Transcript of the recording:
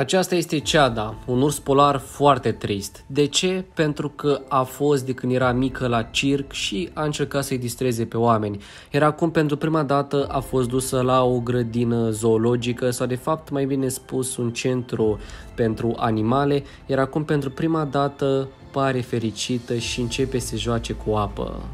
Aceasta este Ceada, un urs polar foarte trist. De ce? Pentru că a fost de când era mică la circ și a încercat să-i distreze pe oameni. Iar acum, pentru prima dată, a fost dusă la o grădină zoologică sau, de fapt, mai bine spus, un centru pentru animale, iar acum, pentru prima dată, pare fericită și începe să joace cu apă.